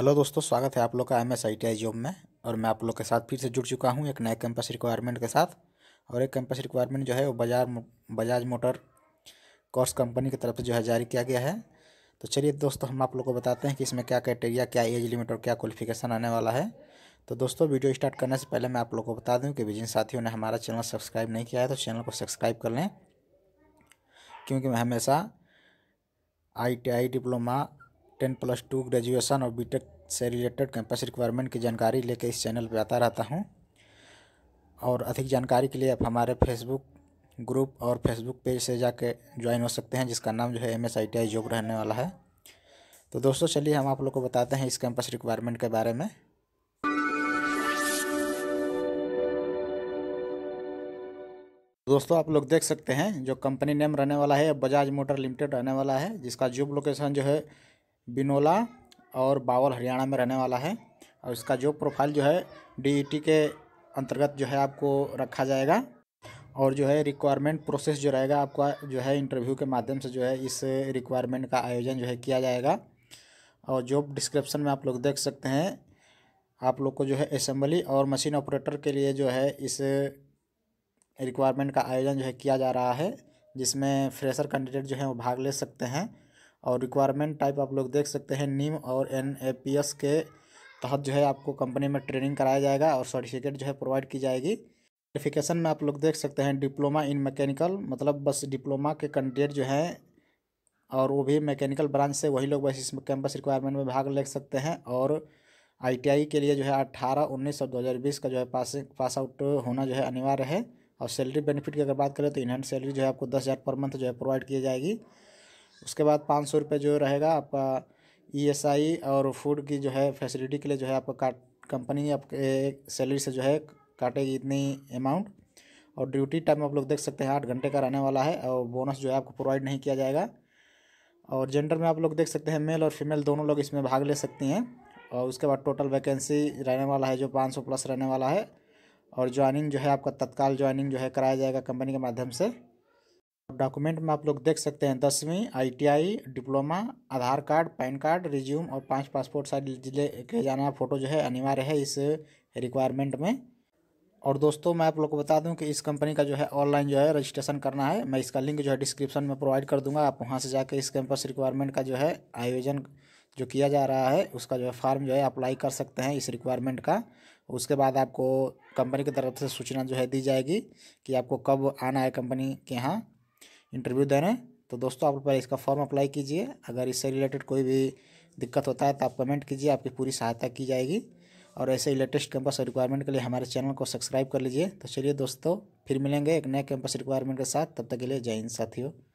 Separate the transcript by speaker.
Speaker 1: hello दोस्तों स्वागत है आप लोग का M S I T I job में और मैं आप लोग के साथ फिर से जुड़ चुका हूँ एक नए कैंपस रिक्वायरमेंट के साथ और एक कैंपस रिक्वायरमेंट जो है वो बाजार बजाज मोटर कोर्स कंपनी की तरफ से जो है जारी किया गया है तो चलिए दोस्तों हम आप लोग को बताते हैं कि इसमें क्या क्राइटेरिया क्या एज लिमिट और क्या क्वालिफिकेशन आने वाला है तो दोस्तों वीडियो स्टार्ट करने से पहले मैं आप लोग को बता दूँ कि जिन साथियों ने हमारा चैनल सब्सक्राइब नहीं किया है तो चैनल को सब्सक्राइब कर लें क्योंकि मैं हमेशा I T I diploma ten plus two graduation और बीटेक से रिलेटेड कैंपस रिक्वायरमेंट की जानकारी लेकर इस चैनल पर आता रहता हूँ और अधिक जानकारी के लिए आप हमारे फेसबुक ग्रुप और फेसबुक पेज से जाके ज्वाइन हो सकते हैं जिसका नाम जो है M S I T I रहने वाला है तो दोस्तों चलिए हम आप लोग को बताते हैं इस कैंपस रिक्वायरमेंट के बारे में दोस्तों आप लोग देख सकते हैं जो कंपनी नेम रहने वाला है बजाज मोटर लिमिटेड रहने वाला है जिसका जूब लोकेशन जो है बिनोला और बावल हरियाणा में रहने वाला है और इसका जॉब प्रोफाइल जो है डी के अंतर्गत जो है आपको रखा जाएगा और जो है रिक्वायरमेंट प्रोसेस जो रहेगा आपका जो है इंटरव्यू के माध्यम से जो है इस रिक्वायरमेंट का आयोजन जो है किया जाएगा और जॉब डिस्क्रिप्शन में आप लोग देख सकते हैं आप लोग को जो है असम्बली और मशीन ऑपरेटर के लिए जो है इस रिक्वायरमेंट का आयोजन जो है किया जा रहा है जिसमें फ्रेशर कैंडिडेट जो है वो भाग ले सकते हैं और रिक्वायरमेंट टाइप आप लोग देख सकते हैं नीम और एन के तहत जो है आपको कंपनी में ट्रेनिंग कराया जाएगा और सर्टिफिकेट जो है प्रोवाइड की जाएगी क्वालिफिकेशन में आप लोग देख सकते हैं डिप्लोमा इन मैकेनिकल मतलब बस डिप्लोमा के कैंडिडेट जो हैं और वो भी मैकेनिकल ब्रांच से वही लोग बस इस कैंपस रिक्वायरमेंट में भाग ले सकते हैं और आईटीआई के लिए जो है अट्ठारह उन्नीस और दो हज़ार बीस का जो है पास पास आउट होना जो है अनिवार्य है और सैलरी बेनिफिट की अगर बात करें तो इनहैंड सैलरी जो है आपको दस हज़ार पर मंथ जो है प्रोवाइड की जाएगी उसके बाद पाँच सौ रुपये जो रहेगा आपका ईएसआई e और फूड की जो है फैसिलिटी के लिए जो है आपका काट कंपनी आपके सैलरी से जो है काटेगी इतनी अमाउंट और ड्यूटी टाइम आप लोग देख सकते हैं आठ घंटे का रहने वाला है और बोनस जो है आपको प्रोवाइड नहीं किया जाएगा और जेंडर में आप लोग देख सकते हैं मेल और फीमेल दोनों लोग इसमें भाग ले सकती हैं और उसके बाद टोटल वैकेंसी रहने वाला है जो पाँच सौ प्लस रहने वाला है और ज्वाइनिंग जो है आपका तत्काल ज्वाइनिंग जो है कराया जाएगा कंपनी के माध्यम से डॉक्यूमेंट में आप लोग देख सकते हैं दसवीं ITI diploma Aadhaar card PAN card resume और पांच पासपोर्ट साइज ले के जाना फ़ोटो जो है अनिवार्य है इस रिक्वायरमेंट में और दोस्तों मैं आप लोग को बता दूं कि इस कंपनी का जो है ऑनलाइन जो है रजिस्ट्रेशन करना है मैं इसका लिंक जो है डिस्क्रिप्शन में प्रोवाइड कर दूँगा आप वहाँ से जाकर इस कैंपस रिक्वायरमेंट का जो है आयोजन जो किया जा रहा है उसका जो है फॉर्म जो है अप्लाई कर सकते हैं इस रिक्वायरमेंट का उसके बाद आपको कंपनी की तरफ से सूचना जो है दी जाएगी कि आपको कब आना है कंपनी के यहाँ इंटरव्यू दे रहे हैं तो दोस्तों आप पहले इसका फॉर्म अप्लाई कीजिए अगर इससे रिलेटेड कोई भी दिक्कत होता है तो आप कमेंट कीजिए आपकी पूरी सहायता की जाएगी और ऐसे ही लेटेस्ट कैंपस रिक्वायरमेंट के लिए हमारे चैनल को सब्सक्राइब कर लीजिए तो चलिए दोस्तों फिर मिलेंगे एक नए कैंपस रिक्वायरमेंट के साथ तब तक के लिए जय हिंद साथियों